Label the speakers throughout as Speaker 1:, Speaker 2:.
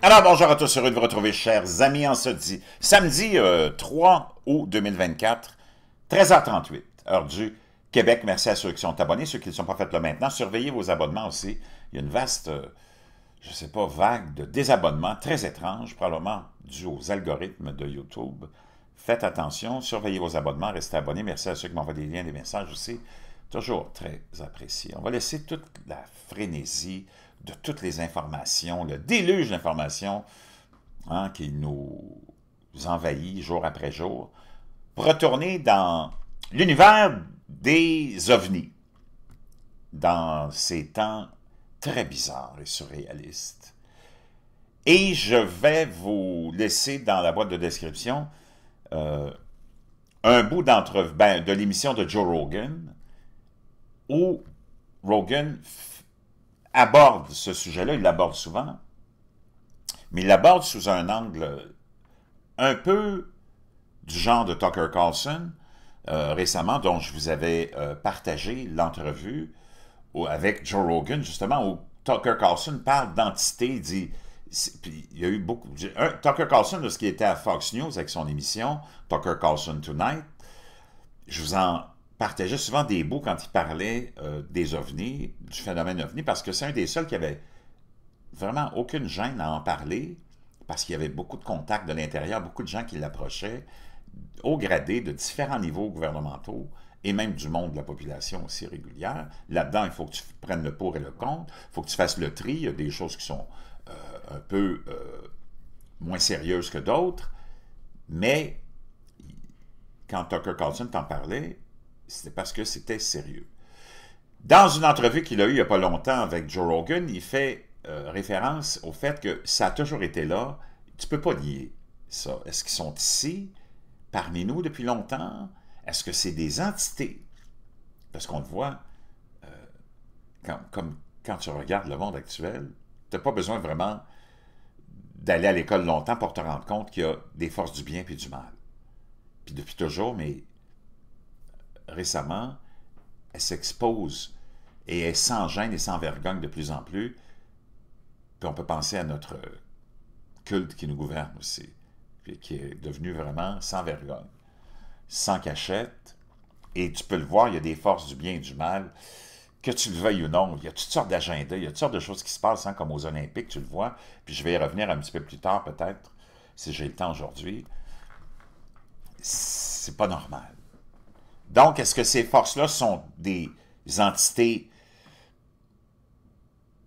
Speaker 1: Alors, bonjour à tous, heureux de vous retrouver, chers amis, en ce dit, samedi 3 euh, août 2024, 13h38, heure du Québec. Merci à ceux qui sont abonnés, ceux qui ne sont pas faits là maintenant. Surveillez vos abonnements aussi. Il y a une vaste, euh, je ne sais pas, vague de désabonnements très étrange, probablement dû aux algorithmes de YouTube. Faites attention, surveillez vos abonnements, restez abonnés. Merci à ceux qui m'envoient des liens, des messages aussi. Toujours très apprécié. On va laisser toute la frénésie, de toutes les informations, le déluge d'informations hein, qui nous envahit jour après jour, retourner dans l'univers des ovnis, dans ces temps très bizarres et surréalistes. Et je vais vous laisser dans la boîte de description euh, un bout d'entre ben, de l'émission de Joe Rogan, où Rogan fait aborde ce sujet-là, il l'aborde souvent, mais il l'aborde sous un angle un peu du genre de Tucker Carlson, euh, récemment, dont je vous avais euh, partagé l'entrevue avec Joe Rogan, justement, où Tucker Carlson parle d'entité, dit... Puis il y a eu beaucoup... Tucker Carlson, lorsqu'il était à Fox News avec son émission, Tucker Carlson Tonight, je vous en partageait souvent des bouts quand il parlait euh, des ovnis, du phénomène ovni, parce que c'est un des seuls qui avait vraiment aucune gêne à en parler, parce qu'il y avait beaucoup de contacts de l'intérieur, beaucoup de gens qui l'approchaient, au gradé de différents niveaux gouvernementaux et même du monde de la population aussi régulière. Là-dedans, il faut que tu prennes le pour et le contre, il faut que tu fasses le tri, il y a des choses qui sont euh, un peu euh, moins sérieuses que d'autres, mais quand Tucker Carlson t'en parlait, c'était parce que c'était sérieux. Dans une entrevue qu'il a eue il n'y a pas longtemps avec Joe Rogan, il fait euh, référence au fait que ça a toujours été là. Tu peux pas nier ça. Est-ce qu'ils sont ici, parmi nous depuis longtemps? Est-ce que c'est des entités? Parce qu'on le voit, quand, euh, comme quand tu regardes le monde actuel, tu n'as pas besoin vraiment d'aller à l'école longtemps pour te rendre compte qu'il y a des forces du bien puis du mal. Puis depuis toujours, mais récemment, elle s'expose et est sans gêne et sans vergogne de plus en plus. Puis on peut penser à notre culte qui nous gouverne aussi, qui est devenu vraiment sans vergogne, sans cachette. Et tu peux le voir, il y a des forces du bien et du mal. Que tu le veuilles ou non, il y a toutes sortes d'agendas, il y a toutes sortes de choses qui se passent, hein, comme aux Olympiques, tu le vois. Puis je vais y revenir un petit peu plus tard, peut-être, si j'ai le temps aujourd'hui. C'est pas normal. Donc, est-ce que ces forces-là sont des entités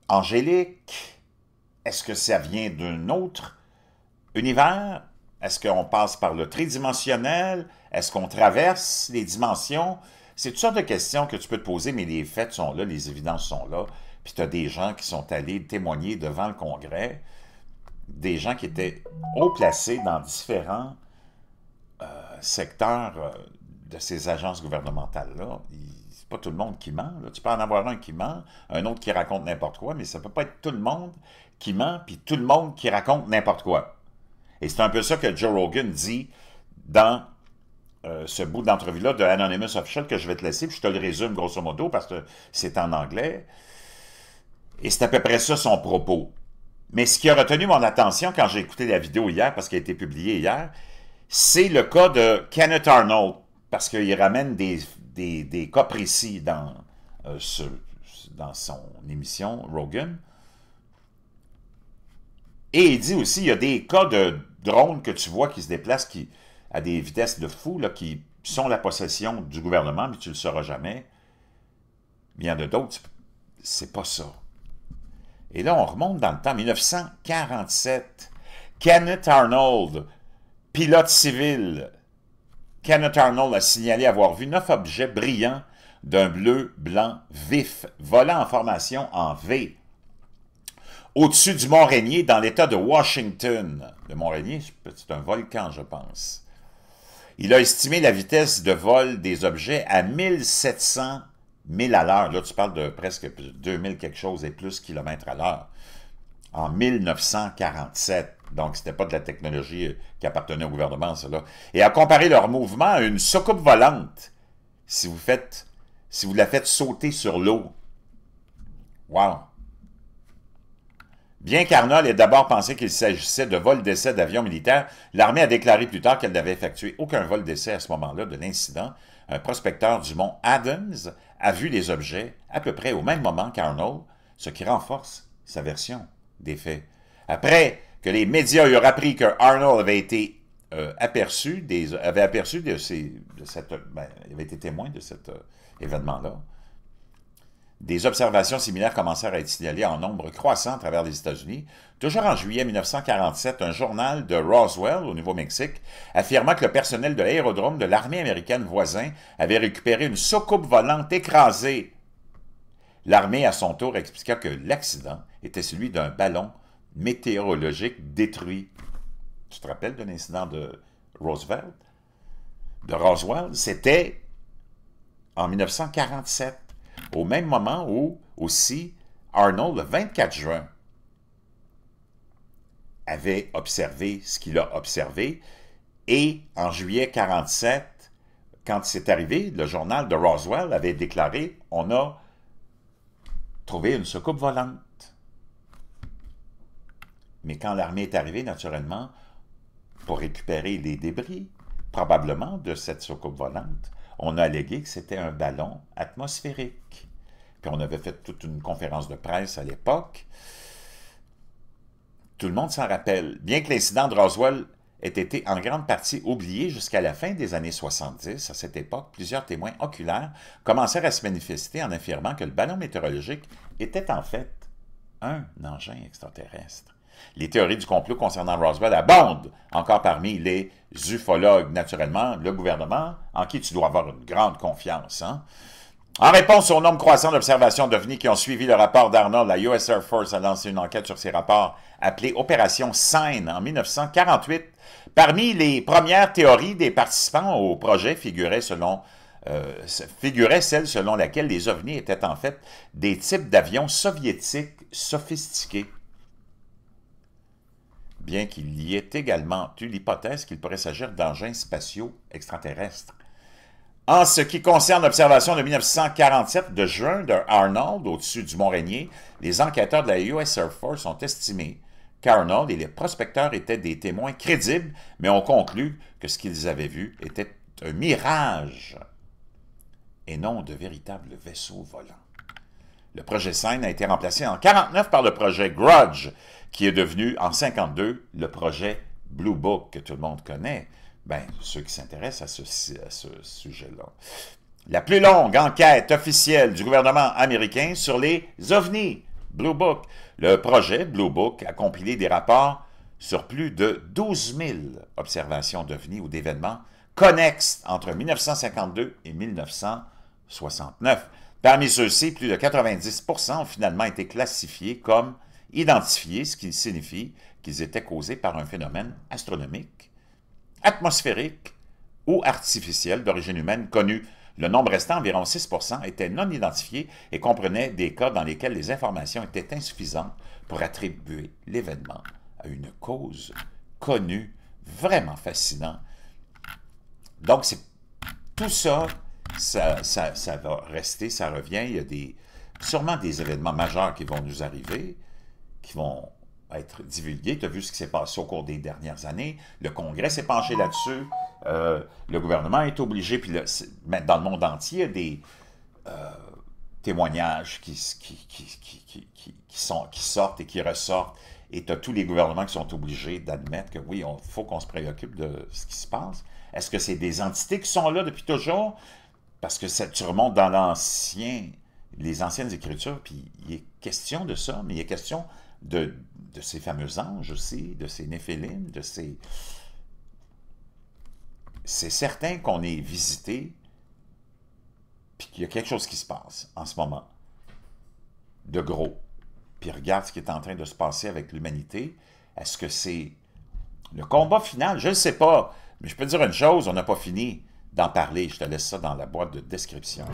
Speaker 1: angéliques? Est-ce que ça vient d'un autre univers? Est-ce qu'on passe par le tridimensionnel? Est-ce qu'on traverse les dimensions? C'est toutes sortes de questions que tu peux te poser, mais les faits sont là, les évidences sont là. Puis tu as des gens qui sont allés témoigner devant le Congrès, des gens qui étaient haut placés dans différents euh, secteurs euh, de ces agences gouvernementales-là, c'est pas tout le monde qui ment. Tu peux en avoir un qui ment, un autre qui raconte n'importe quoi, mais ça peut pas être tout le monde qui ment, puis tout le monde qui raconte n'importe quoi. Et c'est un peu ça que Joe Rogan dit dans euh, ce bout d'entrevue-là de Anonymous Official que je vais te laisser, puis je te le résume grosso modo parce que c'est en anglais. Et c'est à peu près ça son propos. Mais ce qui a retenu mon attention quand j'ai écouté la vidéo hier, parce qu'elle a été publiée hier, c'est le cas de Kenneth Arnold, parce qu'il ramène des, cas précis euh, dans, son émission, Rogan. Et il dit aussi, il y a des cas de drones que tu vois qui se déplacent qui, à des vitesses de fou, qui sont la possession du gouvernement, mais tu ne le sauras jamais. Il y en a d'autres, c'est pas ça. Et là, on remonte dans le temps, 1947. Kenneth Arnold, pilote civil, Kenneth Arnold a signalé avoir vu neuf objets brillants d'un bleu blanc vif, volant en formation en V, au-dessus du Mont Rainier, dans l'État de Washington. Le Mont Rainier, c'est un volcan, je pense. Il a estimé la vitesse de vol des objets à 1700 000 à l'heure. Là, tu parles de presque 2000 quelque chose et plus kilomètres à l'heure. En 1947. Donc, n'était pas de la technologie euh, qui appartenait au gouvernement, cela. Et à comparer leur mouvement à une soucoupe volante, si vous faites, si vous la faites sauter sur l'eau. Wow! Bien qu'Arnold ait d'abord pensé qu'il s'agissait de vol d'essai d'avions militaires, l'armée a déclaré plus tard qu'elle n'avait effectué aucun vol d'essai à ce moment-là de l'incident. Un prospecteur du mont Adams a vu les objets à peu près au même moment qu'Arnold, ce qui renforce sa version des faits. Après que les médias eurent appris que Arnold avait été euh, aperçu, des, avait aperçu de, ces, de cette, ben, été témoin de cet euh, événement-là. Des observations similaires commencèrent à être signalées en nombre croissant à travers les États-Unis. Toujours en juillet 1947, un journal de Roswell, au Nouveau-Mexique, affirma que le personnel de l'aérodrome de l'armée américaine voisin avait récupéré une soucoupe volante écrasée. L'armée, à son tour, expliqua que l'accident était celui d'un ballon météorologique détruit. Tu te rappelles de l'incident de Roosevelt? De Roswell, c'était en 1947, au même moment où aussi Arnold, le 24 juin, avait observé ce qu'il a observé. Et en juillet 47, quand c'est arrivé, le journal de Roswell avait déclaré « On a trouvé une soucoupe volante ». Mais quand l'armée est arrivée, naturellement, pour récupérer les débris, probablement, de cette soucoupe volante, on a allégué que c'était un ballon atmosphérique. Puis on avait fait toute une conférence de presse à l'époque. Tout le monde s'en rappelle. Bien que l'incident de Roswell ait été en grande partie oublié jusqu'à la fin des années 70, à cette époque, plusieurs témoins oculaires commencèrent à se manifester en affirmant que le ballon météorologique était en fait un engin extraterrestre. Les théories du complot concernant Roswell abondent encore parmi les ufologues. Naturellement, le gouvernement, en qui tu dois avoir une grande confiance. Hein, en réponse au nombre croissant d'observations d'ovnis qui ont suivi le rapport d'Arnold, la US Air Force a lancé une enquête sur ces rapports appelée Opération Seine en 1948. Parmi les premières théories des participants au projet figurait selon euh, figurait celle selon laquelle les ovnis étaient en fait des types d'avions soviétiques sophistiqués bien qu'il y ait également eu l'hypothèse qu'il pourrait s'agir d'engins spatiaux extraterrestres. En ce qui concerne l'observation de 1947 de juin de Arnold au-dessus du Mont Rainier, les enquêteurs de la US Air Force ont estimé qu'Arnold et les prospecteurs étaient des témoins crédibles, mais ont conclu que ce qu'ils avaient vu était un mirage et non de véritables vaisseaux volants. Le projet Sign a été remplacé en 49 par le projet Grudge, qui est devenu en 52 le projet Blue Book, que tout le monde connaît. Ben, ceux qui s'intéressent à ce, à ce sujet-là. La plus longue enquête officielle du gouvernement américain sur les ovnis, Blue Book. Le projet Blue Book a compilé des rapports sur plus de 12 000 observations d'ovnis ou d'événements connexes entre 1952 et 1969. Parmi ceux-ci, plus de 90 ont finalement été classifiés comme identifiés, ce qui signifie qu'ils étaient causés par un phénomène astronomique, atmosphérique ou artificiel d'origine humaine connue. Le nombre restant, environ 6 était non identifié et comprenait des cas dans lesquels les informations étaient insuffisantes pour attribuer l'événement à une cause connue, vraiment fascinant. Donc, c'est tout ça ça, ça, ça, va rester, ça revient. Il y a des, sûrement des événements majeurs qui vont nous arriver, qui vont être divulgués. Tu as vu ce qui s'est passé au cours des dernières années. Le Congrès s'est penché là-dessus. Euh, le gouvernement est obligé, puis dans le monde entier, il y a des euh, témoignages qui, qui, qui, qui, sont, qui sortent et qui ressortent. Et tu as tous les gouvernements qui sont obligés d'admettre que oui, il faut qu'on se préoccupe de ce qui se passe. Est-ce que c'est des entités qui sont là depuis toujours? Parce que tu remontes dans l'ancien, les anciennes écritures, puis il est question de ça, mais il est question de, ces fameux anges aussi, de ces néphélimes, de ces... C'est certain qu'on est visité, puis qu'il y a quelque chose qui se passe en ce moment, de gros. Puis regarde ce qui est en train de se passer avec l'humanité. Est-ce que c'est le combat final? Je ne sais pas. Mais je peux dire une chose, on n'a pas fini d'en parler. Je te laisse ça dans la boîte de description.